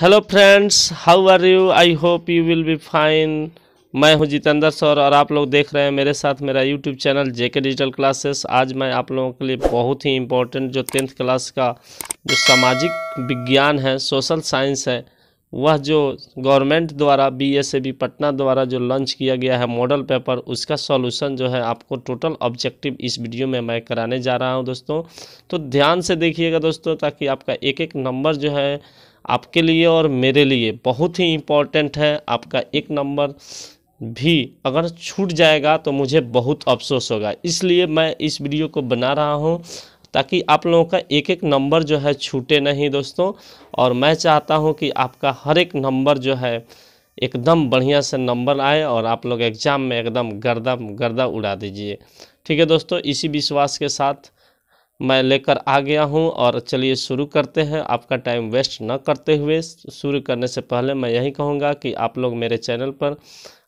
hello friends how are you I hope you will be fine मैं हूं जितेंद्र सौर और आप लोग देख रहे हैं मेरे साथ मेरा YouTube channel JK digital classes आज मैं आप लोगों के लिए बहुत ही इम्पोर्टेंट जो टेंथ क्लास का जो सामाजिक विज्ञान है सोशल साइंस है वह जो गवर्नमेंट द्वारा B S A B Patna द्वारा जो लॉन्च किया गया है मॉडल पेपर उसका सॉल्यूशन जो है आपको टोटल ऑब्जेक्टिव इस वीडियो में मैं कराने जा रहा हूं दोस्तों तो ध्यान से देखिएगा दोस्तों ताकि आपका एक एक नंबर जो है आपके लिए और मेरे लिए बहुत ही इम्पोर्टेंट है आपका एक नंबर भी अगर छूट जाएगा तो मुझे बहुत अफसोस होगा इसलिए मैं इस वीडियो को बना रहा हूँ ताकि आप लोगों का एक एक नंबर जो है छूटे नहीं दोस्तों और मैं चाहता हूँ कि आपका हर एक नंबर जो है एकदम बढ़िया से नंबर आए और आप लोग एग्ज़ाम में एकदम गर्दा गर्दा उड़ा दीजिए ठीक है दोस्तों इसी विश्वास के साथ मैं लेकर आ गया हूँ और चलिए शुरू करते हैं आपका टाइम वेस्ट न करते हुए शुरू करने से पहले मैं यही कहूँगा कि आप लोग मेरे चैनल पर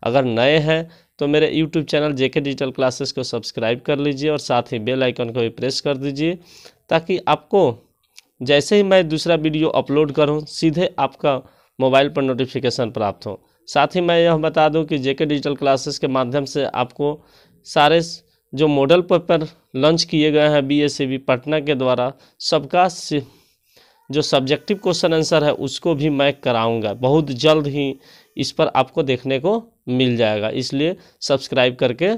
अगर नए हैं तो मेरे YouTube channel JK digital classes को सब्सक्राइब कर लीजिए और साथ ही बेल आइकन को भी प्रेस कर दीजिए ताकि आपको जैसे ही मैं दूसरा वीडियो अपलोड करूँ सीधे आपका मोबाइल पर नोटिफिकेशन प्राप्त हो साथ ही मैं यह बता दूँ कि जेके डिजिटल क्लासेस के माध्यम से आपको सारे जो मॉडल पेपर लॉन्च किए गए हैं बी पटना के द्वारा सबका जो सब्जेक्टिव क्वेश्चन आंसर है उसको भी मैं कराऊंगा बहुत जल्द ही इस पर आपको देखने को मिल जाएगा इसलिए सब्सक्राइब करके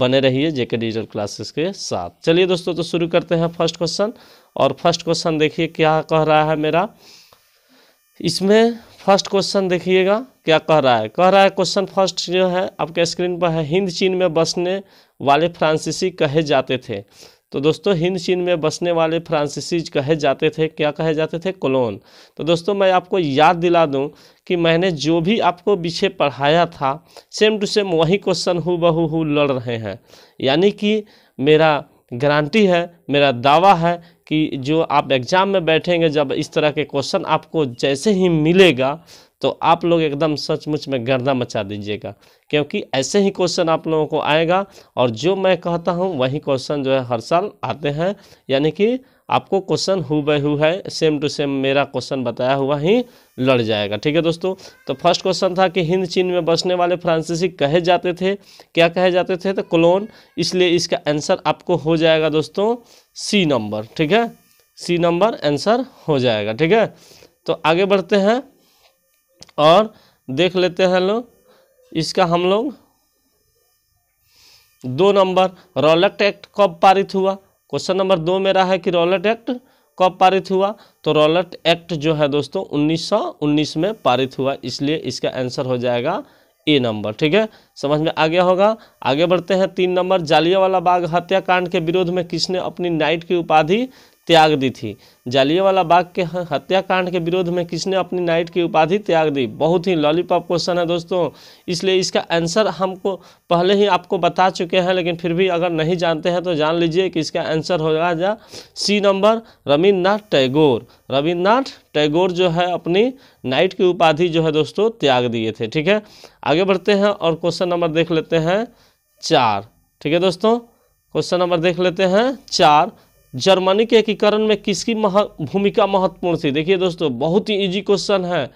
बने रहिए जेके डिजिटल क्लासेस के साथ चलिए दोस्तों तो शुरू करते हैं फर्स्ट क्वेश्चन और फर्स्ट क्वेश्चन देखिए क्या कह रहा है मेरा इसमें फर्स्ट क्वेश्चन देखिएगा क्या कह रहा है कह रहा है क्वेश्चन फर्स्ट जो है आपके स्क्रीन पर है हिंद चीन में बसने वाले फ्रांसीसी कहे जाते थे तो दोस्तों हिंद चीन में बसने वाले फ्रांसीसी कहे जाते थे क्या कहे जाते थे कोलोन तो दोस्तों मैं आपको याद दिला दूं कि मैंने जो भी आपको पीछे पढ़ाया था सेम टू सेम वही क्वेश्चन हु बहू हु लड़ रहे हैं यानी कि मेरा गारंटी है मेरा दावा है कि जो आप एग्ज़ाम में बैठेंगे जब इस तरह के क्वेश्चन आपको जैसे ही मिलेगा तो आप लोग एकदम सचमुच में गर्दा मचा दीजिएगा क्योंकि ऐसे ही क्वेश्चन आप लोगों को आएगा और जो मैं कहता हूँ वही क्वेश्चन जो है हर साल आते हैं यानी कि आपको क्वेश्चन हु बाई हु है सेम टू सेम मेरा क्वेश्चन बताया हुआ ही लड़ जाएगा ठीक है दोस्तों तो फर्स्ट क्वेश्चन था कि हिंद चीन में बसने वाले फ्रांसीसी कहे जाते थे क्या कहे जाते थे तो क्लोन इसलिए इसका आंसर आपको हो जाएगा दोस्तों सी नंबर ठीक है सी नंबर आंसर हो जाएगा ठीक है तो आगे बढ़ते हैं और देख लेते हैं लोग इसका हम लोग दो नंबर रोलेक्ट एक्ट कब पारित हुआ क्वेश्चन नंबर दो मेरा है कि रॉलेट एक्ट कब पारित हुआ तो रॉलेट एक्ट जो है दोस्तों 1919 में पारित हुआ इसलिए इसका आंसर हो जाएगा ए नंबर ठीक है समझ में आ गया होगा आगे बढ़ते हैं तीन नंबर जालियावाला बाग हत्याकांड के विरोध में किसने अपनी नाइट की उपाधि त्याग दी थी जालियावाला बाग के हत्याकांड के विरोध में किसने अपनी नाइट की उपाधि त्याग दी बहुत ही लॉलीपॉप क्वेश्चन है दोस्तों इसलिए इसका आंसर हमको पहले ही आपको बता चुके हैं लेकिन फिर भी अगर नहीं जानते हैं तो जान लीजिए कि इसका आंसर होगा जा सी नंबर रविन्द्रनाथ टैगोर रविन्द्रनाथ टैगोर जो है अपनी नाइट की उपाधि जो है दोस्तों त्याग दिए थे ठीक है आगे बढ़ते हैं और क्वेश्चन नंबर देख लेते हैं चार ठीक है दोस्तों क्वेश्चन नंबर देख लेते हैं चार जर्मनी के एकीकरण में किसकी मह, भूमिका महत्वपूर्ण थी देखिए दोस्तों बहुत ही इजी क्वेश्चन है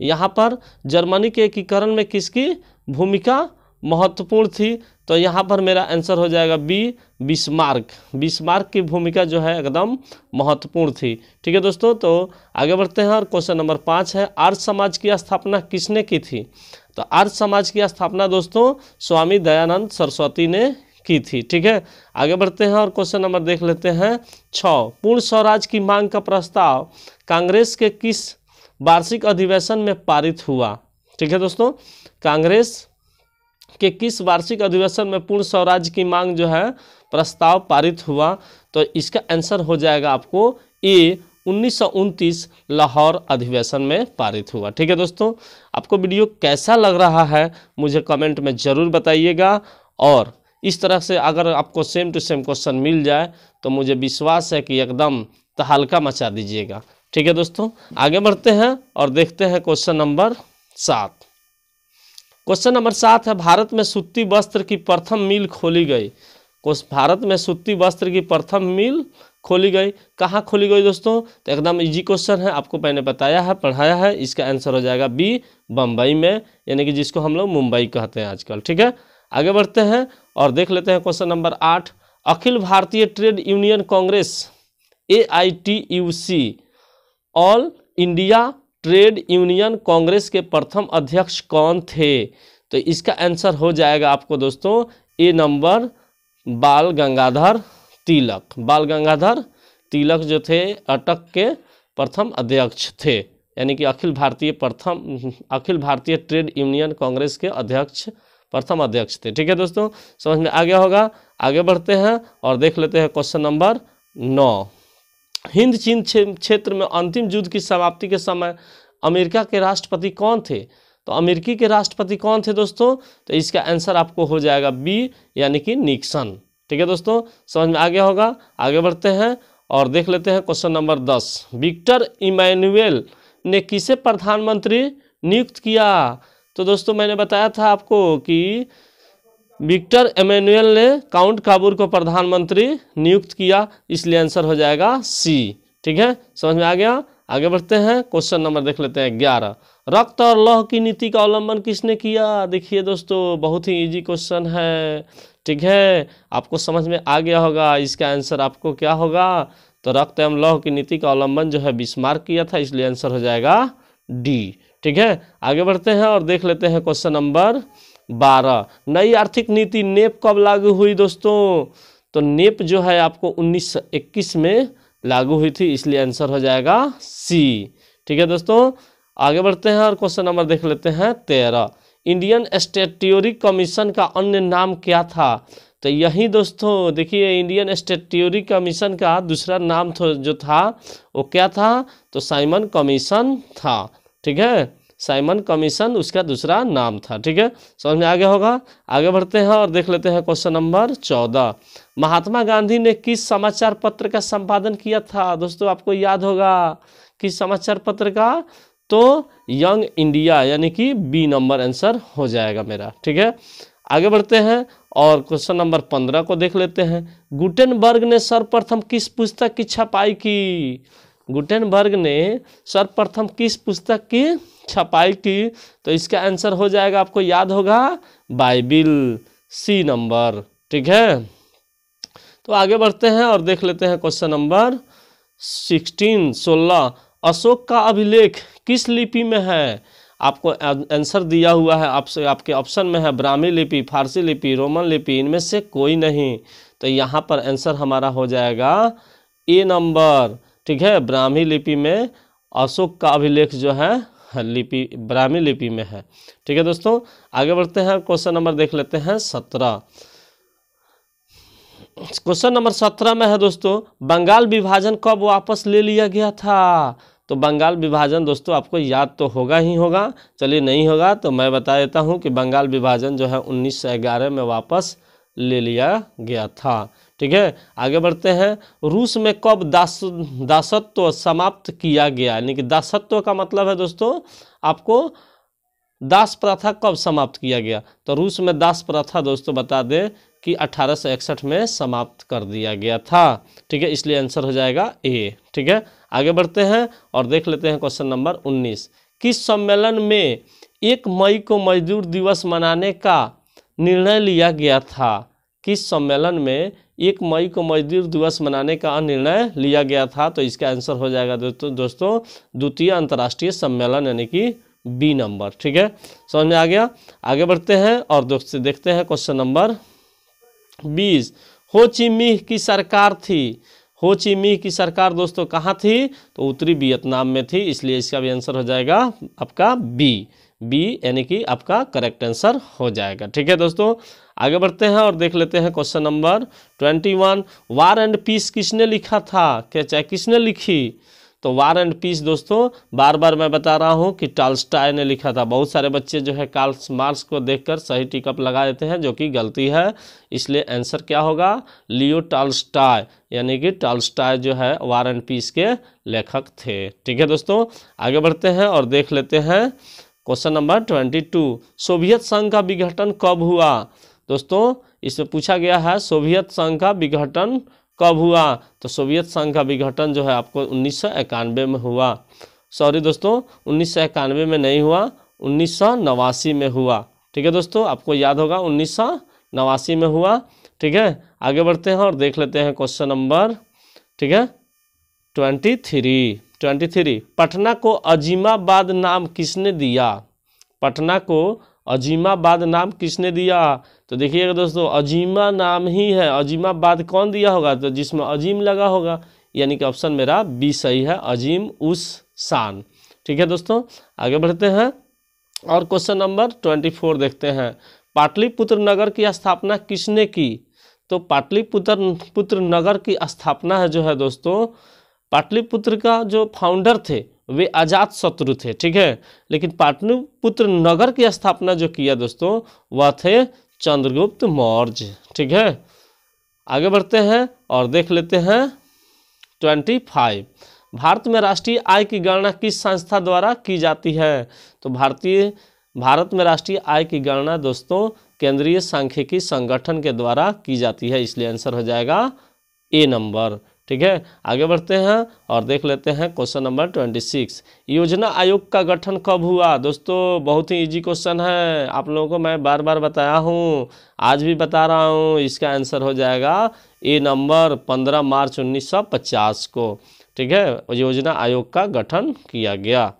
यहाँ पर जर्मनी के एकीकरण में किसकी भूमिका महत्वपूर्ण थी तो यहाँ पर मेरा आंसर हो जाएगा बी बिस्मार्क बिस्मार्क की भूमिका जो है एकदम महत्वपूर्ण थी ठीक है दोस्तों तो आगे बढ़ते हैं और क्वेश्चन नंबर पाँच है आर्य समाज की स्थापना किसने की थी तो आर्य समाज की स्थापना दोस्तों स्वामी दयानंद सरस्वती ने की थी ठीक है आगे बढ़ते हैं और क्वेश्चन नंबर देख लेते हैं छ पूर्ण स्वराज की मांग का प्रस्ताव कांग्रेस के किस वार्षिक अधिवेशन में पारित हुआ ठीक है दोस्तों कांग्रेस के किस वार्षिक अधिवेशन में पूर्ण स्वराज की मांग जो है प्रस्ताव पारित हुआ तो इसका आंसर हो जाएगा आपको ए उन्नीस लाहौर अधिवेशन में पारित हुआ ठीक है दोस्तों आपको वीडियो कैसा लग रहा है मुझे कमेंट में ज़रूर बताइएगा और इस तरह से अगर आपको सेम टू सेम क्वेश्चन मिल जाए तो मुझे विश्वास है कि एकदम तहलका तो मचा दीजिएगा ठीक है दोस्तों आगे बढ़ते हैं और देखते हैं क्वेश्चन नंबर सात क्वेश्चन नंबर सात है भारत में सूती वस्त्र की प्रथम मिल खोली गई भारत में सूती वस्त्र की प्रथम मिल खोली गई कहाँ खोली गई दोस्तों तो एकदम इजी क्वेश्चन है आपको मैंने बताया है पढ़ाया है इसका आंसर हो जाएगा बी बम्बई में यानी कि जिसको हम लोग मुंबई कहते हैं आजकल ठीक है आगे बढ़ते हैं और देख लेते हैं क्वेश्चन नंबर आठ Akhil Bharatiya Trade Union Congress A I T U C All India Trade Union Congress के प्रथम अध्यक्ष कौन थे तो इसका आंसर हो जाएगा आपको दोस्तों ए नंबर बाल गंगाधर तिलक बाल गंगाधर तिलक जो थे अटक के प्रथम अध्यक्ष थे यानी कि अखिल भारतीय प्रथम अखिल भारतीय ट्रेड यूनियन कांग्रेस के अध्यक्ष प्रथम अध्यक्ष थे ठीक है दोस्तों समझ में आ गया होगा आगे बढ़ते हैं और देख लेते हैं क्वेश्चन नंबर नौ हिंद चीन क्षेत्र में अंतिम युद्ध की समाप्ति के समय अमेरिका के राष्ट्रपति कौन थे तो अमेरिकी के राष्ट्रपति कौन थे दोस्तों तो इसका आंसर आपको हो जाएगा बी यानी कि निक्सन ठीक है दोस्तों समझ में आ गया होगा आगे बढ़ते हैं और देख लेते हैं क्वेश्चन नंबर दस विक्टर इमैनुअल ने किसे प्रधानमंत्री नियुक्त किया तो दोस्तों मैंने बताया था आपको कि विक्टर एमेनुअल ने काउंट काबूर को प्रधानमंत्री नियुक्त किया इसलिए आंसर हो जाएगा सी ठीक है समझ में आ गया आगे बढ़ते हैं क्वेश्चन नंबर देख लेते हैं ग्यारह रक्त और लौह की नीति का अवलंबन किसने किया देखिए दोस्तों बहुत ही इजी क्वेश्चन है ठीक है आपको समझ में आ गया होगा इसका आंसर आपको क्या होगा तो रक्त एवं लौह की नीति का अवलंबन जो है बिस्मार्क किया था इसलिए आंसर हो जाएगा डी ठीक है आगे बढ़ते हैं और देख लेते हैं क्वेश्चन नंबर बारह नई आर्थिक नीति नेप कब लागू हुई दोस्तों तो नेप जो है आपको 1921 में लागू हुई थी इसलिए आंसर हो जाएगा सी ठीक है दोस्तों आगे बढ़ते हैं और क्वेश्चन नंबर देख लेते हैं तेरह इंडियन स्टेट्योरी कमीशन का अन्य नाम क्या था तो यही दोस्तों देखिए इंडियन स्टेट्योरी कमीशन का दूसरा नाम जो था वो क्या था तो साइमन कमीशन था ठीक है साइमन कमीशन उसका दूसरा नाम था ठीक है समझ में आगे होगा आगे बढ़ते हैं और देख लेते हैं क्वेश्चन नंबर चौदह महात्मा गांधी ने किस समाचार पत्र का संपादन किया था दोस्तों आपको याद होगा किस समाचार पत्र का तो यंग इंडिया यानी कि बी नंबर आंसर हो जाएगा मेरा ठीक है आगे बढ़ते हैं और क्वेश्चन नंबर पंद्रह को देख लेते हैं गुटेनबर्ग ने सर्वप्रथम किस पुस्तक की छपाई की गुटेनबर्ग ने सर्वप्रथम किस पुस्तक की छपाई की तो इसका आंसर हो जाएगा आपको याद होगा बाइबिल सी नंबर ठीक है तो आगे बढ़ते हैं और देख लेते हैं क्वेश्चन नंबर सिक्सटीन सोलह अशोक का अभिलेख किस लिपि में है आपको आंसर दिया हुआ है आपसे आपके ऑप्शन में है ब्राह्मी लिपि फारसी लिपि रोमन लिपि इनमें से कोई नहीं तो यहाँ पर आंसर हमारा हो जाएगा ए नंबर ठीक है ब्राह्मी लिपि में अशोक का अभिलेख जो है हाँ, लिपि ब्राह्मी लिपि में है ठीक है दोस्तों आगे बढ़ते हैं क्वेश्चन नंबर देख लेते हैं सत्रह क्वेश्चन नंबर सत्रह में है दोस्तों बंगाल विभाजन कब वापस ले लिया गया था तो बंगाल विभाजन दोस्तों आपको याद तो होगा ही होगा चलिए नहीं होगा तो मैं बता देता हूं कि बंगाल विभाजन जो है 1911 में वापस ले लिया गया था ठीक है आगे बढ़ते हैं रूस में कब दास दासत्व समाप्त किया गया यानी कि दासत्व का मतलब है दोस्तों आपको दास प्रथा कब समाप्त किया गया तो रूस में दास प्रथा दोस्तों बता दें कि अठारह में समाप्त कर दिया गया था ठीक है इसलिए आंसर हो जाएगा ए ठीक है आगे बढ़ते हैं और देख लेते हैं क्वेश्चन नंबर 19 किस सम्मेलन में एक मई को मजदूर दिवस मनाने का निर्णय लिया गया था किस सम्मेलन में एक मई को मजदूर दिवस मनाने का निर्णय लिया गया था तो इसका आंसर हो जाएगा दोस्तों दोस्तों द्वितीय अंतर्राष्ट्रीय सम्मेलन यानी कि बी नंबर ठीक है समझ में आ गया आगे बढ़ते हैं और दोस्त देखते हैं क्वेश्चन नंबर बीस हो ची की सरकार थी हो ची की सरकार दोस्तों कहाँ थी तो उत्तरी वियतनाम में थी इसलिए इसका भी आंसर हो जाएगा आपका बी बी यानी कि आपका करेक्ट आंसर हो जाएगा ठीक है दोस्तों आगे बढ़ते हैं और देख लेते हैं question number twenty one War and Peace किसने लिखा था क्या चाहे किसने लिखी तो वार एंड पीस दोस्तों बार बार मैं बता रहा हूँ कि टालस्टाय ने लिखा था बहुत सारे बच्चे जो है कार्ल्स मार्क्स को देखकर सही टिकअप लगा देते हैं जो कि गलती है इसलिए आंसर क्या होगा लियो टालस्टाय यानी कि टालस्टाय जो है वार एंड पीस के लेखक थे ठीक है दोस्तों आगे बढ़ते हैं और देख लेते हैं question number twenty two Soviet संघ का विघटन कब हुआ दोस्तों इसमें पूछा गया है सोवियत संघ का विघटन कब हुआ तो सोवियत संघ का विघटन जो है आपको उन्नीस में हुआ सॉरी दोस्तों उन्नीस में नहीं हुआ उन्नीस में हुआ ठीक है दोस्तों आपको याद होगा उन्नीस में हुआ ठीक है आगे बढ़ते हैं और देख लेते हैं क्वेश्चन नंबर ठीक है twenty three twenty three Patna को अजीमाबाद नाम किसने दिया पटना को अजीमाबाद नाम किसने दिया तो देखिएगा दोस्तों अजीमा नाम ही है अजीमाबाद कौन दिया होगा तो जिसमें अजीम लगा होगा यानी कि ऑप्शन मेरा बी सही है अजीम उस शान ठीक है दोस्तों आगे बढ़ते हैं और क्वेश्चन नंबर ट्वेंटी फोर देखते हैं पाटलिपुत्र नगर की स्थापना किसने की तो पाटलिपुत्र पुत्र नगर की स्थापना है जो है दोस्तों पाटलिपुत्र का जो फाउंडर थे वे आजाद शत्रु थे ठीक है लेकिन पाटलिपुत्र नगर की स्थापना जो किया दोस्तों वह थे चंद्रगुप्त मौर्य ठीक है आगे बढ़ते हैं और देख लेते हैं ट्वेंटी फाइव भारत में राष्ट्रीय आय की गणना किस संस्था द्वारा की जाती है तो भारतीय भारत में राष्ट्रीय आय की गणना दोस्तों केंद्रीय सांख्यिकी संगठन के द्वारा की जाती है इसलिए आंसर हो जाएगा ए नंबर ठीक है आगे बढ़ते हैं और देख लेते हैं क्वेश्चन नंबर ट्वेंटी सिक्स योजना आयोग का गठन कब हुआ दोस्तों बहुत ही इजी क्वेश्चन है आप लोगों को मैं बार बार बताया हूँ आज भी बता रहा हूँ इसका आंसर हो जाएगा ए नंबर पंद्रह मार्च उन्नीस सौ पचास को ठीक है योजना आयोग का गठन किया गया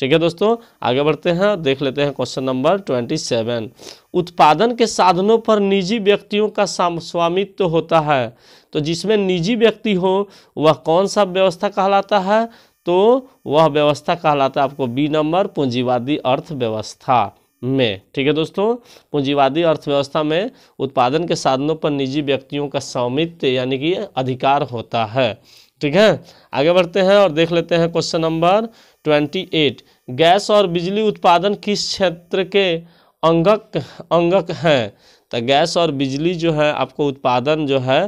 ठीक है दोस्तों आगे बढ़ते हैं देख लेते हैं क्वेश्चन नंबर ट्वेंटी सेवन उत्पादन के साधनों पर निजी व्यक्तियों का स्वामित्व तो होता है तो जिसमें निजी व्यक्ति हो वह कौन सा व्यवस्था कहलाता है तो वह व्यवस्था कहलाता है आपको बी नंबर पूंजीवादी अर्थव्यवस्था में ठीक है दोस्तों पूंजीवादी अर्थव्यवस्था में उत्पादन के साधनों पर निजी व्यक्तियों का स्वामित्व यानी कि अधिकार होता है ठीक है आगे बढ़ते हैं और देख लेते हैं question number twenty eight gas और बिजली उत्पादन किस क्षेत्र के अंगक अंगक हैं तो गैस और बिजली जो है आपको उत्पादन जो है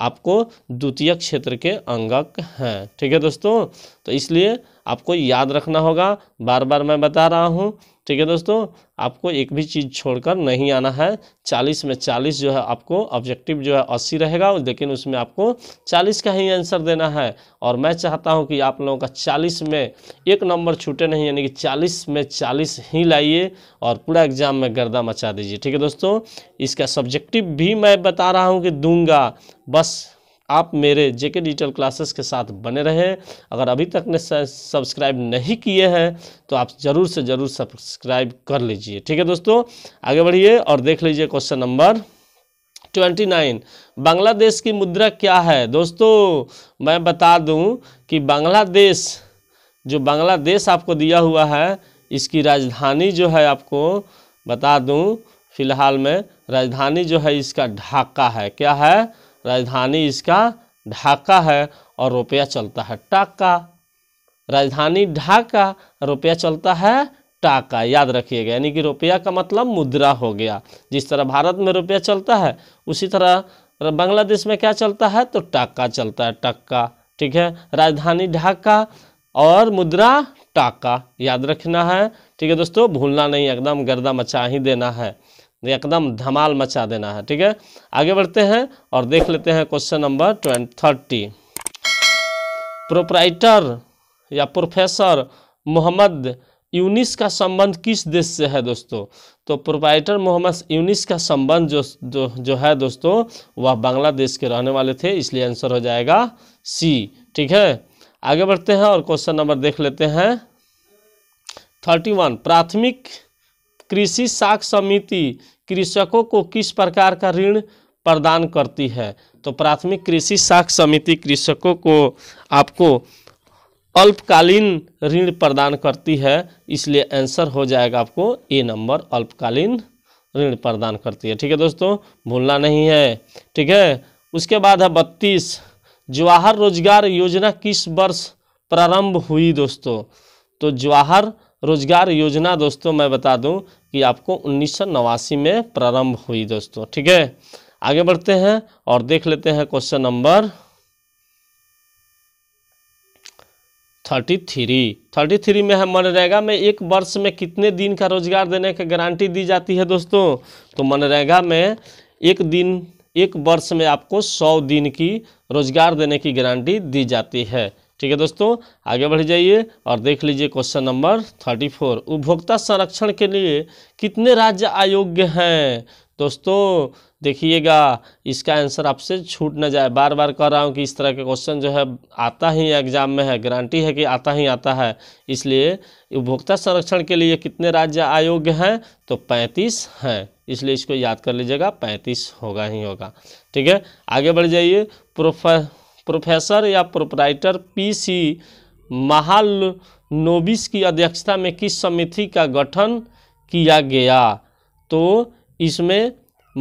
आपको द्वितीय क्षेत्र के अंगक हैं ठीक है दोस्तों तो इसलिए आपको याद रखना होगा बार बार मैं बता रहा हूँ ठीक है दोस्तों आपको एक भी चीज़ छोड़कर नहीं आना है चालीस में चालीस जो है आपको ऑब्जेक्टिव जो है अस्सी रहेगा लेकिन उसमें आपको चालीस का ही आंसर देना है और मैं चाहता हूं कि आप लोगों का चालीस में एक नंबर छूटे नहीं यानी कि चालीस में चालीस ही लाइए और पूरा एग्ज़ाम में गर्दा मचा दीजिए ठीक है दोस्तों इसका सब्जेक्टिव भी मैं बता रहा हूँ कि दूंगा बस बस आप मेरे जेके डिजिटल क्लासेस के साथ बने रहें अगर अभी तक ने सब्सक्राइब नहीं किए हैं तो आप ज़रूर से ज़रूर सब्सक्राइब कर लीजिए ठीक है दोस्तों आगे बढ़िए और देख लीजिए question number twenty nine Bangladesh की मुद्रा क्या है दोस्तों मैं बता दूं कि बांग्लादेश जो बांग्लादेश आपको दिया हुआ है इसकी राजधानी जो है आपको बता दूं फिलहाल में राजधानी जो है इसका ढाका है क्या है राजधानी इसका ढाका है और रुपया चलता है टाका राजधानी ढाका रुपया चलता है टाका याद रखिएगा यानी कि रुपया का मतलब मुद्रा हो गया जिस तरह भारत में रुपया चलता है उसी तरह बांग्लादेश में क्या चलता है तो टाका चलता है टक्का ठीक है राजधानी ढाका और मुद्रा टाका याद रखना है ठीक है दोस्तों भूलना नहीं एकदम गर्दा मचा ही देना है तो एकदम धमाल मचा देना है ठीक है आगे बढ़ते हैं और देख लेते हैं question number twenty thirty proprietor या प्रोफेसर मोहम्मद यूनिस का संबंध किस देश से है दोस्तों तो प्रोपराइटर मोहम्मद यूनिस का संबंध जो जो जो है दोस्तों वह बांग्लादेश के रहने वाले थे इसलिए आंसर हो जाएगा सी ठीक है आगे बढ़ते हैं और क्वेश्चन नंबर देख लेते हैं थर्टी वन प्राथमिक कृषि साख समिति कृषकों को किस प्रकार का ऋण प्रदान करती है तो प्राथमिक कृषि साख समिति कृषकों को आपको अल्पकालीन ऋण प्रदान करती है इसलिए आंसर हो जाएगा आपको ए नंबर अल्पकालीन ऋण प्रदान करती है ठीक है दोस्तों भूलना नहीं है ठीक है उसके बाद है बत्तीस जवाहर रोजगार योजना किस वर्ष प्रारंभ हुई दोस्तों तो जवाहर रोजगार योजना दोस्तों मैं बता दूं कि आपको उन्नीस में प्रारंभ हुई दोस्तों ठीक है आगे बढ़ते हैं और देख लेते हैं question number thirty three thirty three में है मनरेगा में एक वर्ष में कितने दिन का रोजगार देने की गारंटी दी जाती है दोस्तों तो मनरेगा में एक दिन एक वर्ष में आपको सौ दिन की रोजगार देने की गारंटी दी जाती है ठीक है दोस्तों आगे बढ़ जाइए और देख लीजिए क्वेश्चन नंबर थर्टी फोर उपभोक्ता संरक्षण के लिए कितने राज्य अयोग्य हैं दोस्तों देखिएगा इसका आंसर आपसे छूट ना जाए बार बार कह रहा हूँ कि इस तरह के क्वेश्चन जो है आता ही एग्जाम में है गारंटी है कि आता ही आता है इसलिए उपभोक्ता संरक्षण के लिए कितने राज्य आयोग्य हैं तो पैंतीस हैं इसलिए इसको याद कर लीजिएगा पैंतीस होगा ही होगा ठीक है आगे बढ़ जाइए प्रोफे प्रोफेसर या प्रोपराइटर पीसी नोबिस की अध्यक्षता में किस समिति का गठन किया गया तो इसमें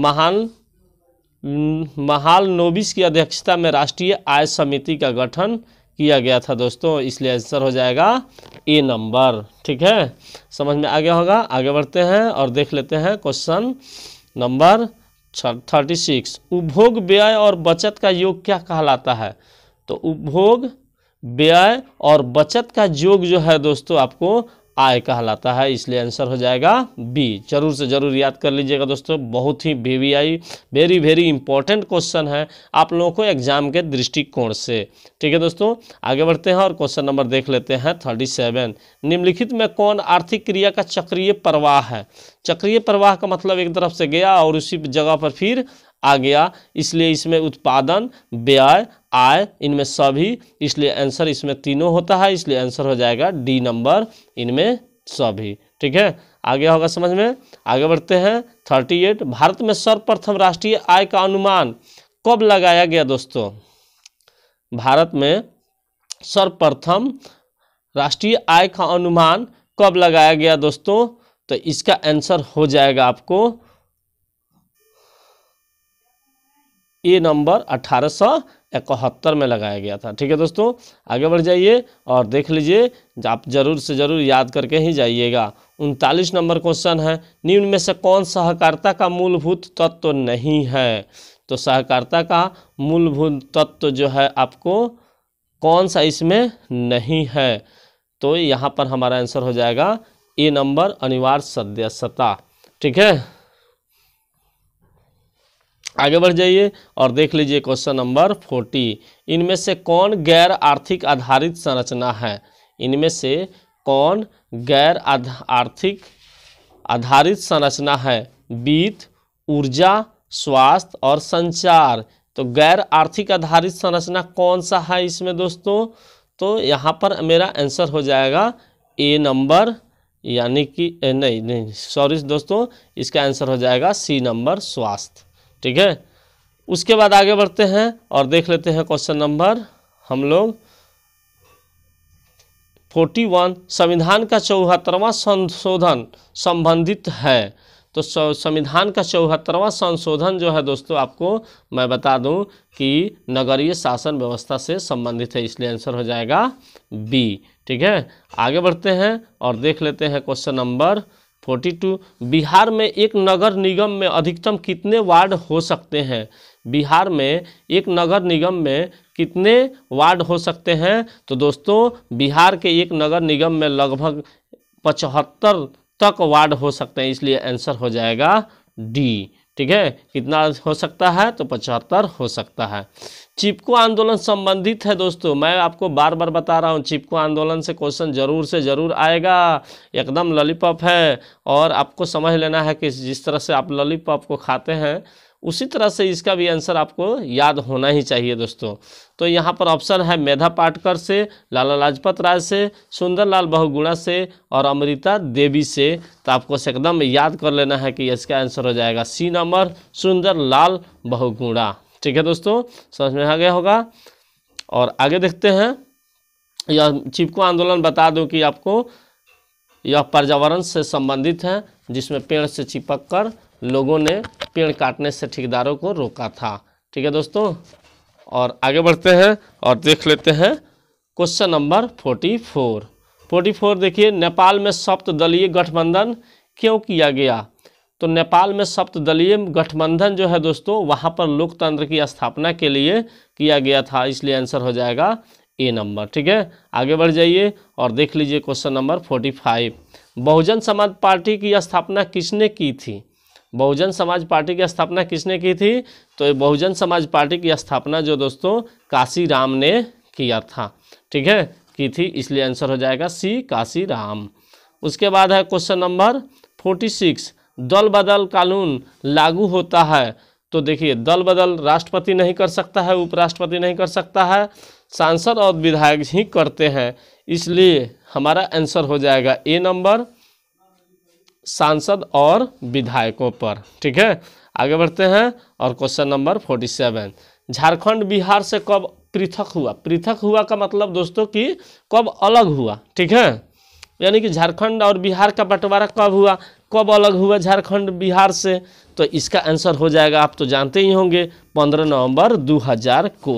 महान नोबिस की अध्यक्षता में राष्ट्रीय आय समिति का गठन किया गया था दोस्तों इसलिए आंसर हो जाएगा ए नंबर ठीक है समझ में आ गया होगा आगे बढ़ते हैं और देख लेते हैं क्वेश्चन नंबर थर्टी सिक्स उपभोग व्यय और बचत का योग क्या कहलाता है तो उपभोग व्यय और बचत का योग जो है दोस्तों आपको आय कहलाता है इसलिए आंसर हो जाएगा बी जरूर से जरूर याद कर लीजिएगा दोस्तों बहुत ही VVI very very important question है आप लोगों को एग्जाम के दृष्टिकोण से ठीक है दोस्तों आगे बढ़ते हैं और क्वेश्चन नंबर देख लेते हैं थर्टी सेवन निम्नलिखित में कौन आर्थिक क्रिया का चक्रीय प्रवाह है चक्रीय प्रवाह का मतलब एक तरफ से गया और उसी जगह पर फिर आ गया इसलिए इसमें उत्पादन व्यय आय इनमें सभी इसलिए आंसर इसमें तीनों होता है इसलिए आंसर हो जाएगा डी नंबर इनमें सभी ठीक है आगे होगा समझ में आगे बढ़ते हैं थर्टी एट भारत में सर्वप्रथम राष्ट्रीय आय का अनुमान कब लगाया गया दोस्तों भारत में सर्वप्रथम राष्ट्रीय आय का अनुमान कब लगाया गया दोस्तों तो इसका आंसर हो जाएगा आपको ए नंबर अठारह इकहत्तर में लगाया गया था ठीक है दोस्तों आगे बढ़ जाइए और देख लीजिए आप जरूर से ज़रूर याद करके ही जाइएगा उनतालीस नंबर क्वेश्चन है निम्न में से कौन सहकारिता का मूलभूत तत्व तो नहीं है तो सहकारिता का मूलभूत तत्व तो जो है आपको कौन सा इसमें नहीं है तो यहाँ पर हमारा आंसर हो जाएगा ए नंबर अनिवार्य सदस्यता ठीक है आगे बढ़ जाइए और देख लीजिए क्वेश्चन नंबर फोर्टी इनमें से कौन गैर आर्थिक आधारित संरचना है इनमें से कौन गैर आर्थिक आधारित संरचना है वित्त ऊर्जा स्वास्थ्य और संचार तो गैर आर्थिक आधारित संरचना कौन सा है इसमें दोस्तों तो यहाँ पर मेरा आंसर हो जाएगा ए नंबर यानी कि नहीं नहीं सॉरी दोस्तों इसका आंसर हो जाएगा सी नंबर स्वास्थ्य ठीक है उसके बाद आगे बढ़ते हैं और देख लेते हैं क्वेश्चन नंबर हम लोग फोर्टी वन संविधान का चौहत्तरवां संशोधन संबंधित है तो संविधान का चौहत्तरवां संशोधन जो है दोस्तों आपको मैं बता दूं कि नगरीय शासन व्यवस्था से संबंधित है इसलिए आंसर हो जाएगा बी ठीक है आगे बढ़ते हैं और देख लेते हैं question number forty two Bihar में एक नगर निगम में अधिकतम कितने वार्ड हो सकते हैं बिहार में एक नगर निगम में कितने वार्ड हो सकते हैं तो दोस्तों बिहार के एक नगर निगम में लगभग पचहत्तर तक वार्ड हो सकते हैं इसलिए आंसर हो जाएगा डी ठीक है कितना हो सकता है तो पचहत्तर हो सकता है चिपको आंदोलन संबंधित है दोस्तों मैं आपको बार बार बता रहा हूँ चिपको आंदोलन से क्वेश्चन जरूर से ज़रूर आएगा एकदम लॉलीपॉप है और आपको समझ लेना है कि जिस तरह से आप लॉलीपॉप को खाते हैं उसी तरह से इसका भी आंसर आपको याद होना ही चाहिए दोस्तों तो यहाँ पर ऑप्शन है मेधा पाटकर से लाला लाजपत राय से सुंदरलाल बहुगुणा से और अमृता देवी से तो आपको एकदम याद कर लेना है कि इसका आंसर हो जाएगा सी नंबर सुंदरलाल बहुगुणा ठीक है दोस्तों समझ में आ गया होगा और आगे देखते हैं यह चिपको आंदोलन बता दो कि आपको यह पर्यावरण से संबंधित है जिसमें पेड़ से चिपक कर लोगों ने पेड़ काटने से ठेकेदारों को रोका था ठीक है दोस्तों और आगे बढ़ते हैं और देख लेते हैं question number forty four forty four देखिए नेपाल में सप्त दलीय गठबंधन क्यों किया गया तो नेपाल में सप्तलीय गठबंधन जो है दोस्तों वहाँ पर लोकतंत्र की स्थापना के लिए किया गया था इसलिए आंसर हो जाएगा ए नंबर ठीक है आगे बढ़ जाइए और देख लीजिए question number forty five Bahujan Samaj Party की स्थापना किसने की थी बहुजन समाज पार्टी की स्थापना किसने की थी तो बहुजन समाज पार्टी की स्थापना जो दोस्तों काशी राम ने किया था ठीक है की थी इसलिए आंसर हो जाएगा सी काशी राम उसके बाद है क्वेश्चन नंबर फोर्टी सिक्स दल बदल कानून लागू होता है तो देखिए दल बदल राष्ट्रपति नहीं कर सकता है उपराष्ट्रपति नहीं कर सकता है सांसद और विधायक ही करते हैं इसलिए हमारा आंसर हो जाएगा ए नंबर सांसद और विधायकों पर ठीक है आगे बढ़ते हैं और question number forty seven Jharkhand Bihar से कब पृथक हुआ पृथक हुआ का मतलब दोस्तों कि कब अलग हुआ ठीक है यानी कि झारखंड और बिहार का बंटवारा कब हुआ कब अलग हुआ झारखंड बिहार से तो इसका आंसर हो जाएगा आप तो जानते ही होंगे पंद्रह नवंबर 2000 को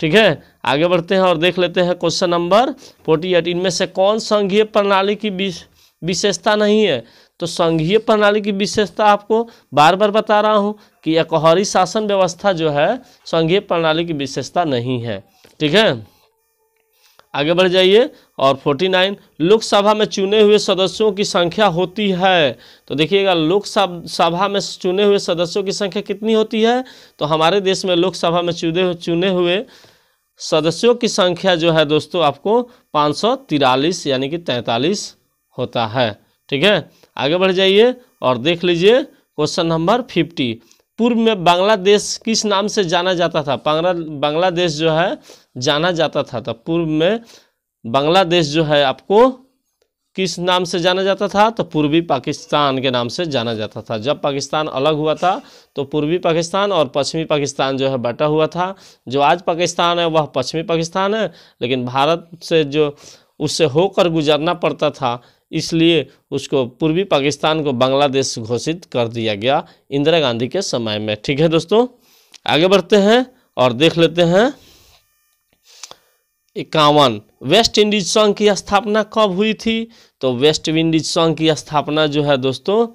ठीक है आगे बढ़ते हैं और देख लेते हैं क्वेश्चन नंबर फोर्टी एट इनमें से कौन संघीय प्रणाली की विशेषता नहीं है तो संघीय प्रणाली की विशेषता आपको बार बार बता रहा हूँ कि एकहरी शासन व्यवस्था जो है संघीय प्रणाली की विशेषता नहीं है ठीक है आगे बढ़ जाइए और 49 लोकसभा में चुने हुए सदस्यों की संख्या होती है तो देखिएगा लोकसभा में चुने हुए सदस्यों की संख्या कितनी होती है तो हमारे देश में लोकसभा में चुने चुने हुए सदस्यों की संख्या जो है दोस्तों आपको पाँच यानी कि तैंतालीस होता है ठीक है आगे बढ़ जाइए और देख लीजिए क्वेश्चन नंबर फिफ्टी पूर्व में बांग्लादेश किस नाम से जाना जाता था बांग्लादेश जो है जाना जाता था तो पूर्व में बांग्लादेश जो है आपको किस नाम से जाना जाता था तो पूर्वी पाकिस्तान के नाम से जाना जाता था जब पाकिस्तान अलग हुआ था तो पूर्वी पाकिस्तान और पश्चिमी पाकिस्तान जो है बटा हुआ था जो आज पाकिस्तान है वह पश्चिमी पाकिस्तान है लेकिन भारत से जो उससे होकर गुजरना पड़ता था इसलिए उसको पूर्वी पाकिस्तान को बांग्लादेश घोषित कर दिया गया इंदिरा गांधी के समय में ठीक है दोस्तों आगे बढ़ते हैं और देख लेते हैं इक्यावन वेस्ट इंडीज संघ की स्थापना कब हुई थी तो वेस्ट इंडीज संघ की स्थापना जो है दोस्तों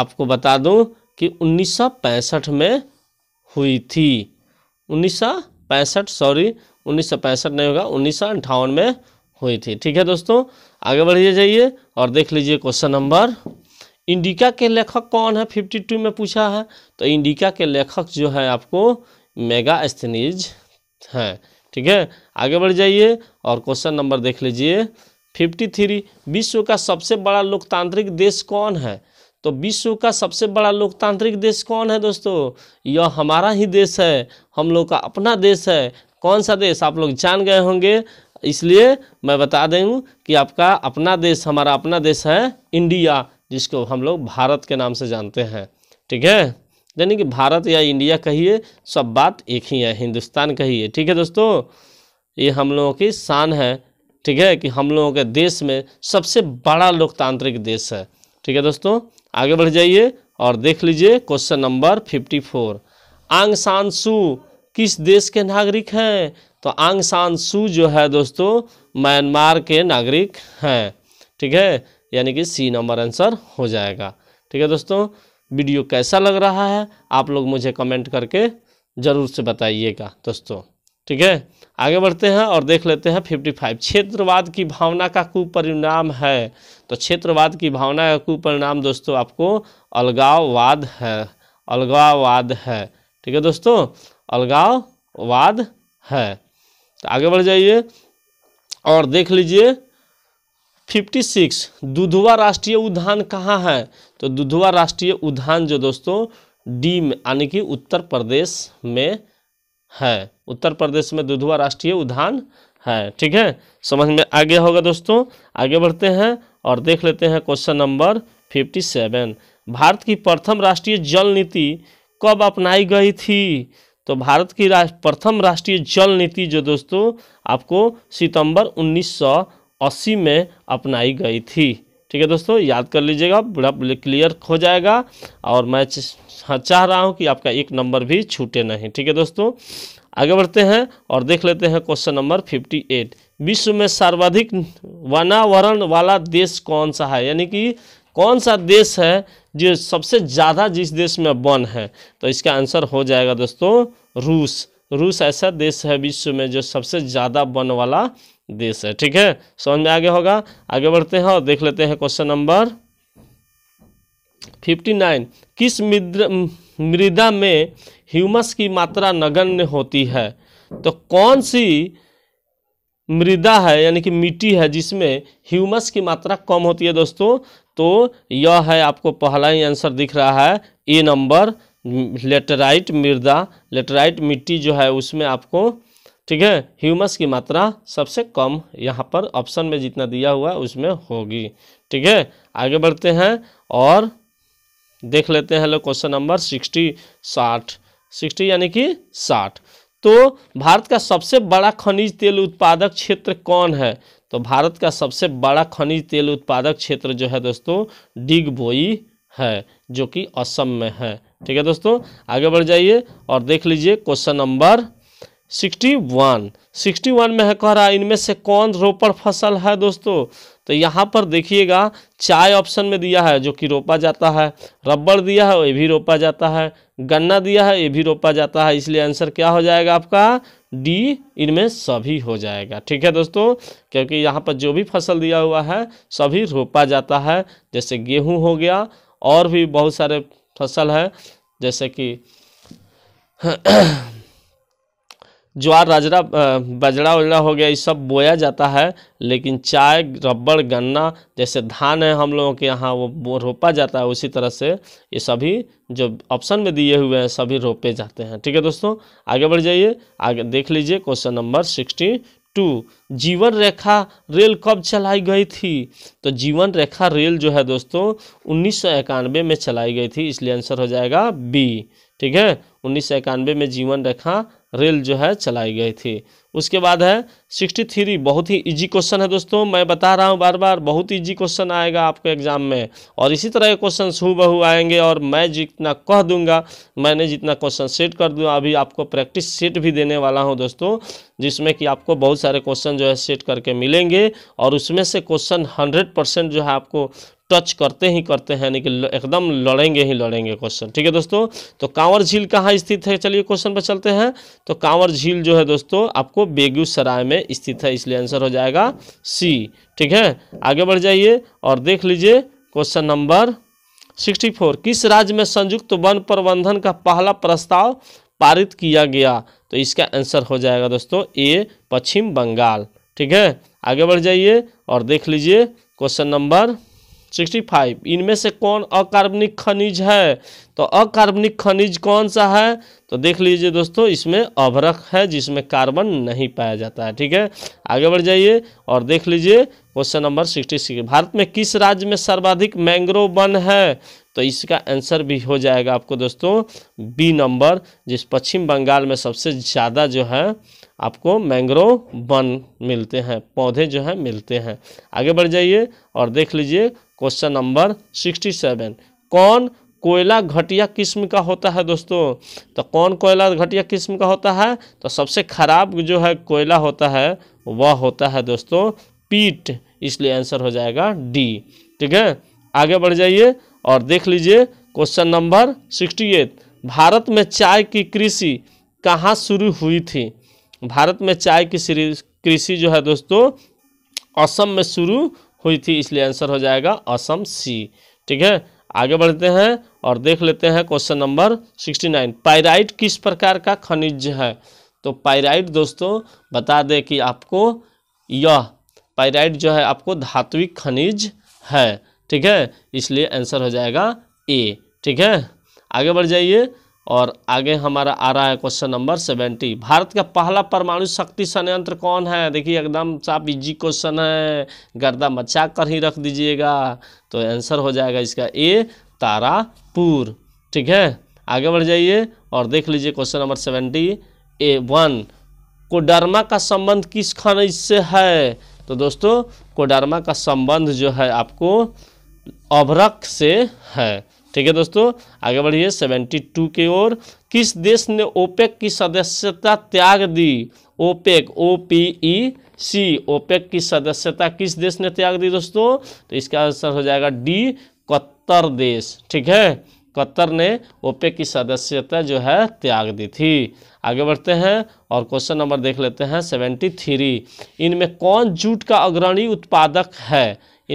आपको बता दूं कि 1965 में हुई थी उन्नीस सॉरी उन्नीस नहीं होगा उन्नीस में हुई थी ठीक है दोस्तों आगे बढ़िए जाइए और देख लीजिए क्वेश्चन नंबर इंडिका के लेखक कौन है फिफ्टी टू में पूछा है तो इंडिका के लेखक जो है आपको मेगा स्थनीज हैं ठीक है आगे बढ़ जाइए और क्वेश्चन नंबर देख लीजिए फिफ्टी थ्री विश्व का सबसे बड़ा लोकतांत्रिक देश कौन है तो विश्व का सबसे बड़ा लोकतांत्रिक देश कौन है दोस्तों यह हमारा ही देश है हम लोग का अपना देश है कौन सा देश आप लोग जान गए होंगे इसलिए मैं बता दूँ कि आपका अपना देश हमारा अपना देश है इंडिया जिसको हम लोग भारत के नाम से जानते हैं ठीक है यानी कि भारत या इंडिया कहिए सब बात एक ही है हिंदुस्तान कहिए ठीक है दोस्तों ये हम लोगों की शान है ठीक है कि हम लोगों के देश में सबसे बड़ा लोकतांत्रिक देश है ठीक है दोस्तों आगे बढ़ जाइए और देख लीजिए क्वेश्चन नंबर फिफ्टी फोर आंग सांसू किस देश के नागरिक हैं तो आंग सान सू जो है दोस्तों म्यांमार के नागरिक हैं ठीक है यानी कि सी नंबर आंसर हो जाएगा ठीक है दोस्तों वीडियो कैसा लग रहा है आप लोग मुझे कमेंट करके ज़रूर से बताइएगा दोस्तों ठीक है आगे बढ़ते हैं और देख लेते हैं फिफ्टी फाइव क्षेत्रवाद की भावना का कुपरिणाम है तो क्षेत्रवाद की भावना का कुपरिणाम दोस्तों आपको अलगाववाद है अलगाववाद है ठीक है दोस्तों अलगाववाद है तो आगे बढ़ जाइए और देख लीजिए फिफ्टी सिक्स दुधवा राष्ट्रीय उद्यान कहाँ है तो दुधवा राष्ट्रीय उद्यान जो दोस्तों डी में यानी कि उत्तर प्रदेश में है उत्तर प्रदेश में दुधवा राष्ट्रीय उद्यान है ठीक है समझ में आ गया होगा दोस्तों आगे बढ़ते हैं और देख लेते हैं question number fifty seven Bharat की प्रथम राष्ट्रीय जल नीति कब अपनाई गई थी तो भारत की राष्ट्र प्रथम राष्ट्रीय जल नीति जो दोस्तों आपको सितंबर 1980 में अपनाई गई थी ठीक है दोस्तों याद कर लीजिएगा बड़ा क्लियर हो जाएगा और मैं हाँ, चाह रहा हूँ कि आपका एक नंबर भी छूटे नहीं ठीक है दोस्तों आगे बढ़ते हैं और देख लेते हैं क्वेश्चन नंबर 58 विश्व में सर्वाधिक वनावरण वाला देश कौन सा है यानी कि कौन सा देश है जो सबसे ज़्यादा जिस देश में वन है तो इसका आंसर हो जाएगा दोस्तों रूस रूस ऐसा देश है विश्व में जो सबसे ज़्यादा वन वाला देश है ठीक है समझ में आगे होगा आगे बढ़ते हैं और देख लेते हैं क्वेश्चन नंबर फिफ्टी नाइन किस मृदा में ह्यूमस की मात्रा नगण्य होती है तो कौन सी मृदा है यानी कि मिट्टी है जिसमें ह्यूमस की मात्रा कम होती है दोस्तों तो यह है आपको पहला ही आंसर दिख रहा है ए नंबर लेटराइट मृदा लेटराइट मिट्टी जो है उसमें आपको ठीक है ह्यूमस की मात्रा सबसे कम यहाँ पर ऑप्शन में जितना दिया हुआ है उसमें होगी ठीक है आगे बढ़ते हैं और देख लेते हैं लोग क्वेश्चन नंबर सिक्सटी साठ सिक्सटी यानी कि साठ तो भारत का सबसे बड़ा खनिज तेल उत्पादक क्षेत्र कौन है तो भारत का सबसे बड़ा खनिज तेल उत्पादक क्षेत्र जो है दोस्तों डिगबोई है जो कि असम में है ठीक है दोस्तों आगे बढ़ जाइए और देख लीजिए question number sixty one sixty one में है कह रहा है इनमें से कौन रोपड़ फसल है दोस्तों तो यहाँ पर देखिएगा चाय ऑप्शन में दिया है जो कि रोपा जाता है रबड़ दिया है ये भी रोपा जाता है गन्ना दिया है ये भी रोपा जाता है इसलिए आंसर क्या हो जाएगा आपका डी इनमें सभी हो जाएगा ठीक है दोस्तों क्योंकि यहाँ पर जो भी फसल दिया हुआ है सभी रोपा जाता है जैसे गेहूँ हो गया और भी बहुत सारे फसल है जैसे कि ज्वार राजरा बजरा उजरा हो गया ये सब बोया जाता है लेकिन चाय रबड़ गन्ना जैसे धान है हम लोगों के यहाँ वो रोपा जाता है उसी तरह से ये सभी जो ऑप्शन में दिए हुए हैं सभी रोपे जाते हैं ठीक है दोस्तों आगे बढ़ जाइए आगे देख लीजिए क्वेश्चन नंबर सिक्सटी टू जीवन रेखा रेल कब चलाई गई थी तो जीवन रेखा रेल जो है दोस्तों उन्नीस में चलाई गई थी इसलिए आंसर हो जाएगा बी ठीक है उन्नीस में जीवन रेखा रेल जो है चलाई गई थी उसके बाद है सिक्सटी थ्री बहुत ही इजी क्वेश्चन है दोस्तों मैं बता रहा हूँ बार बार बहुत इजी क्वेश्चन आएगा आपके एग्जाम में और इसी तरह के क्वेश्चन हु आएंगे और मैं जितना कह दूंगा मैंने जितना क्वेश्चन सेट कर दूँ अभी आपको प्रैक्टिस सेट भी देने वाला हूँ दोस्तों जिसमें कि आपको बहुत सारे क्वेश्चन जो है सेट करके मिलेंगे और उसमें से क्वेश्चन हंड्रेड जो है आपको टच करते ही करते हैं यानी कि एकदम लड़ेंगे ही लड़ेंगे क्वेश्चन ठीक है दोस्तों तो कांवर झील कहाँ स्थित है चलिए क्वेश्चन पर चलते हैं तो कांवर झील जो है दोस्तों आपको बेगूसराय में स्थित है इसलिए आंसर हो जाएगा सी ठीक है आगे बढ़ जाइए और देख लीजिए क्वेश्चन नंबर सिक्सटी फोर किस राज्य में संयुक्त वन प्रबंधन का पहला प्रस्ताव पारित किया गया तो इसका आंसर हो जाएगा दोस्तों ए पश्चिम बंगाल ठीक है आगे बढ़ जाइए और देख लीजिए क्वेश्चन नंबर सिक्सटी फाइव इनमें से कौन अकार्बनिक खनिज है तो अकार्बनिक खनिज कौन सा है तो देख लीजिए दोस्तों इसमें अभरक है जिसमें कार्बन नहीं पाया जाता है ठीक है आगे बढ़ जाइए और देख लीजिए question number sixty six Bharat में किस राज्य में सर्वाधिक मैंग्रोव वन है तो इसका आंसर भी हो जाएगा आपको दोस्तों बी नंबर जिस पश्चिम बंगाल में सबसे ज़्यादा जो है आपको मैंग्रोव वन मिलते हैं पौधे जो हैं मिलते हैं आगे बढ़ जाइए और देख लीजिए क्वेश्चन नंबर सिक्सटी सेवन कौन कोयला घटिया किस्म का होता है दोस्तों तो कौन कोयला घटिया किस्म का होता है तो सबसे खराब जो है कोयला होता है वह होता है दोस्तों पीट इसलिए आंसर हो जाएगा डी ठीक है आगे बढ़ जाइए और देख लीजिए question number sixty eight Bharat में चाय की कृषि कहाँ शुरू हुई थी भारत में चाय की कृषि जो है दोस्तों असम में शुरू हुई थी इसलिए आंसर हो जाएगा असम सी ठीक है आगे बढ़ते हैं और देख लेते हैं question number sixty nine pyrite किस प्रकार का खनिज है तो पायराइट दोस्तों बता दें कि आपको यह पायराइट जो है आपको धात्विक खनिज है ठीक है इसलिए आंसर हो जाएगा ए ठीक है आगे बढ़ जाइए और आगे हमारा आ रहा है क्वेश्चन नंबर सेवेंटी भारत का पहला परमाणु शक्ति संयंत्र कौन है देखिए एकदम साफ इजी क्वेश्चन है गर्दा मचा कर ही रख दीजिएगा तो आंसर हो जाएगा इसका ए तारापुर ठीक है आगे बढ़ जाइए और देख लीजिए question number seventy a one Koderma का संबंध किस खनिज से है तो दोस्तों कोडरमा का संबंध जो है आपको अभरक से है ठीक है दोस्तों आगे बढ़िए 72 की ओर किस देश ने ओपेक की सदस्यता त्याग दी OPEC O P E C OPEC की सदस्यता किस देश ने त्याग दी दोस्तों तो इसका आंसर हो जाएगा डी कत्तर देश ठीक है कतर ने ओपेक की सदस्यता जो है त्याग दी थी आगे बढ़ते हैं और क्वेश्चन नंबर देख लेते हैं सेवेंटी थ्री इनमें कौन जूट का अग्रणी उत्पादक है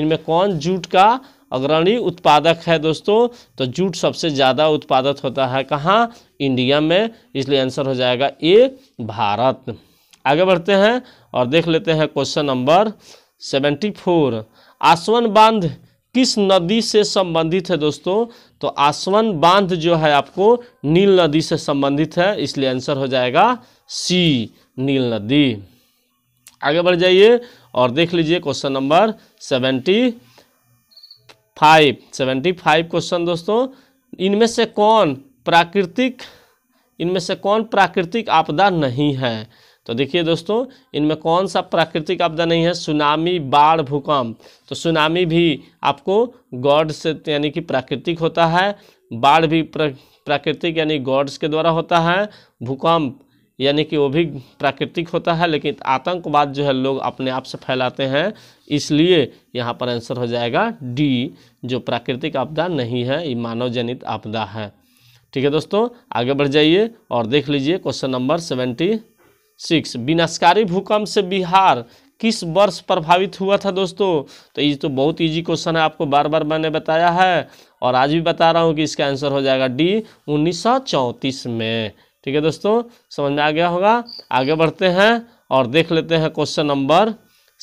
इनमें कौन जूट का अग्रणी उत्पादक है दोस्तों तो जूट सबसे ज़्यादा उत्पादक होता है कहाँ इंडिया में इसलिए आंसर हो जाएगा ए भारत आगे बढ़ते हैं और देख लेते हैं क्वेश्चन नंबर सेवेंटी फोर आसवन बांध किस नदी से संबंधित है दोस्तों तो आसवन बांध जो है आपको नील नदी से संबंधित है इसलिए आंसर हो जाएगा सी नील नदी आगे बढ़ जाइए और देख लीजिए question number seventy five seventy five question दोस्तों इनमें से कौन प्राकृतिक इनमें से कौन प्राकृतिक आपदा नहीं है तो देखिए दोस्तों इनमें कौन सा प्राकृतिक आपदा नहीं है सुनामी बाढ़ भूकंप तो सुनामी भी आपको गॉड से यानी कि प्राकृतिक होता है बाढ़ भी प्राकृतिक यानी गॉड्स के द्वारा होता है भूकंप यानी कि वो भी प्राकृतिक होता है लेकिन आतंकवाद जो है लोग अपने आप से फैलाते हैं इसलिए यहाँ पर आंसर हो जाएगा डी जो प्राकृतिक आपदा नहीं है ये मानव जनित आपदा है ठीक है दोस्तों आगे बढ़ जाइए और देख लीजिए क्वेश्चन नंबर सेवेंटी सिक्स विनाशकारी भूकंप से बिहार किस वर्ष प्रभावित हुआ था दोस्तों तो ये तो बहुत इजी क्वेश्चन है आपको बार बार मैंने बताया है और आज भी बता रहा हूँ कि इसका आंसर हो जाएगा डी उन्नीस में ठीक है दोस्तों समझ में आ गया होगा आगे बढ़ते हैं और देख लेते हैं क्वेश्चन नंबर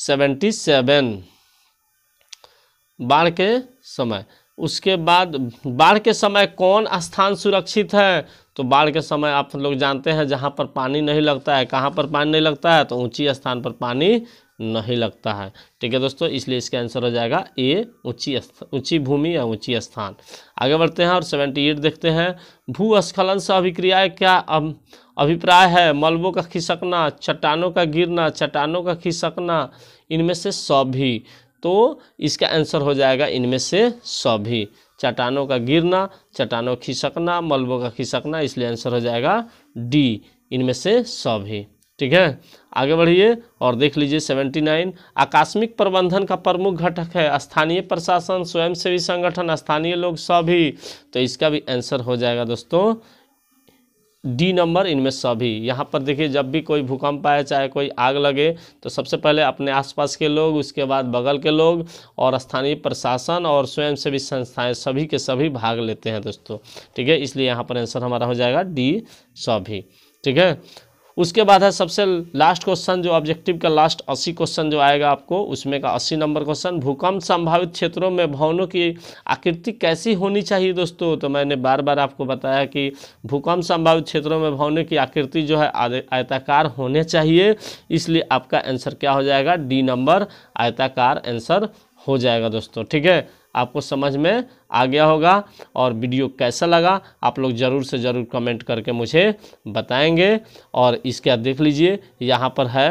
सेवेंटी सेवन बाढ़ के समय उसके बाद बाढ़ के समय कौन स्थान सुरक्षित है तो बाढ़ के समय आप लोग जानते हैं जहाँ पर पानी नहीं लगता है कहाँ पर पानी नहीं लगता है तो ऊंची स्थान पर पानी नहीं लगता है ठीक है दोस्तों इसलिए इसका आंसर हो जाएगा ए ऊंची ऊंची भूमि या ऊंची स्थान आगे बढ़ते हैं और सेवेंटी एट देखते हैं भूस्खलन से अभिक्रिया क्या अभिप्राय है मलबों का खिसकना चट्टानों का गिरना चट्टानों का खिसकना इनमें से सभी तो इसका आंसर हो जाएगा इनमें से सभी चट्टानों का गिरना चट्टानों खिसकना मलबों का खिसकना इसलिए आंसर हो जाएगा डी इनमें से सभी ठीक है आगे बढ़िए और देख लीजिए सेवेंटी नाइन आकस्मिक प्रबंधन का प्रमुख घटक है स्थानीय प्रशासन स्वयंसेवी संगठन स्थानीय लोग सभी तो इसका भी आंसर हो जाएगा दोस्तों डी नंबर इनमें सभी यहाँ पर देखिए जब भी कोई भूकंप आए चाहे कोई आग लगे तो सबसे पहले अपने आसपास के लोग उसके बाद बगल के लोग और स्थानीय प्रशासन और स्वयंसेवी संस्थाएं सभी के सभी भाग लेते हैं दोस्तों ठीक है इसलिए यहाँ पर आंसर हमारा हो जाएगा डी सभी ठीक है उसके बाद है सबसे लास्ट क्वेश्चन जो ऑब्जेक्टिव का लास्ट अस्सी क्वेश्चन जो आएगा आपको उसमें का अस्सी नंबर क्वेश्चन भूकंप संभावित क्षेत्रों में भवनों की आकृति कैसी होनी चाहिए दोस्तों तो मैंने बार बार आपको बताया कि भूकंप संभावित क्षेत्रों में भवनों की आकृति जो है आयताकार होने चाहिए इसलिए आपका आंसर क्या हो जाएगा डी नंबर आयताकार आंसर हो जाएगा दोस्तों ठीक है आपको समझ में आ गया होगा और वीडियो कैसा लगा आप लोग ज़रूर से ज़रूर कमेंट करके मुझे बताएंगे और इसके आप देख लीजिए यहाँ पर है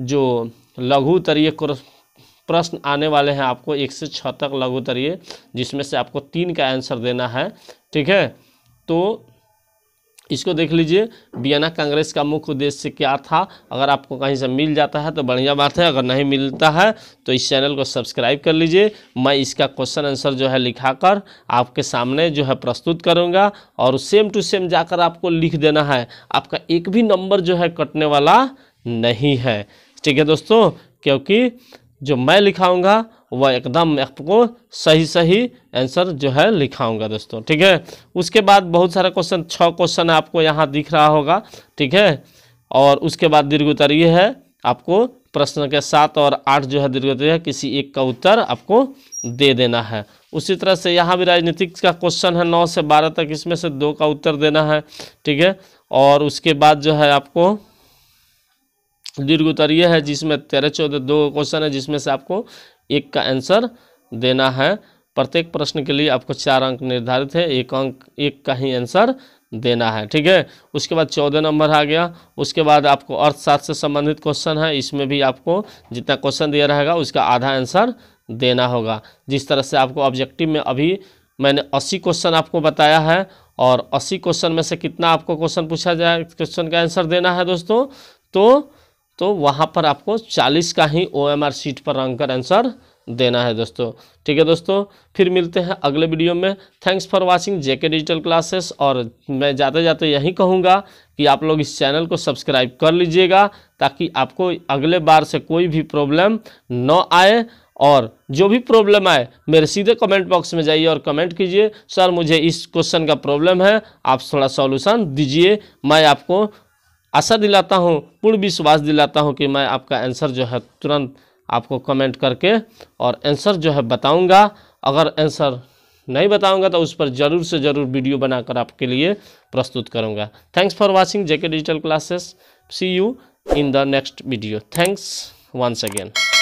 जो लघु तरीय प्रश्न आने वाले हैं आपको एक से छः तक लघु तरीय जिसमें से आपको तीन का आंसर देना है ठीक है तो इसको देख लीजिए बियाना कांग्रेस का मुख्य उद्देश्य क्या था अगर आपको कहीं से मिल जाता है तो बढ़िया बात है अगर नहीं मिलता है तो इस चैनल को सब्सक्राइब कर लीजिए मैं इसका क्वेश्चन आंसर जो है लिखा कर आपके सामने जो है प्रस्तुत करूँगा और सेम टू सेम जाकर आपको लिख देना है आपका एक भी नंबर जो है कटने वाला नहीं है ठीक है दोस्तों क्योंकि जो मैं लिखाऊँगा वह एकदम आपको सही सही आंसर जो है लिखाऊंगा दोस्तों ठीक है उसके बाद बहुत सारा क्वेश्चन छः क्वेश्चन आपको यहाँ दिख रहा होगा ठीक है और उसके बाद दीर्घ उत्तर ये है आपको प्रश्न के सात और आठ जो है दीर्घ है किसी एक का उत्तर आपको दे देना है उसी तरह से यहाँ भी राजनीतिक का क्वेश्चन है नौ से बारह तक इसमें से दो का उत्तर देना है ठीक है और उसके बाद जो है आपको दीर्घ उत्तर ये है जिसमें तेरह चौदह दो क्वेश्चन है जिसमें से आपको एक का आंसर देना है प्रत्येक प्रश्न के लिए आपको चार अंक निर्धारित है एक अंक एक का ही आंसर देना है ठीक है उसके बाद चौदह नंबर आ गया उसके बाद आपको अर्थशास्त्र से संबंधित क्वेश्चन है इसमें भी आपको जितना क्वेश्चन दिया रहेगा उसका आधा आंसर देना होगा जिस तरह से आपको ऑब्जेक्टिव में अभी मैंने अस्सी क्वेश्चन आपको बताया है और अस्सी क्वेश्चन में से कितना आपको क्वेश्चन पूछा जाए क्वेश्चन का आंसर देना है दोस्तों तो तो वहाँ पर आपको 40 का ही ओ एम आर सीट पर रंग आंसर देना है दोस्तों ठीक है दोस्तों फिर मिलते हैं अगले वीडियो में thanks for watching JK digital classes और मैं जाते जाते यही कहूँगा कि आप लोग इस चैनल को सब्सक्राइब कर लीजिएगा ताकि आपको अगले बार से कोई भी प्रॉब्लम न आए और जो भी प्रॉब्लम आए मेरे सीधे कमेंट बॉक्स में जाइए और कमेंट कीजिए सर मुझे इस क्वेश्चन का प्रॉब्लम है आप थोड़ा सॉल्यूशन दीजिए मैं आपको आशा दिलाता हूँ पूर्ण विश्वास दिलाता हूँ कि मैं आपका आंसर जो है तुरंत आपको कमेंट करके और आंसर जो है बताऊँगा अगर आंसर नहीं बताऊंगा तो उस पर ज़रूर से ज़रूर वीडियो बनाकर आपके लिए प्रस्तुत करूंगा thanks for watching JK digital classes see you in the next video thanks once again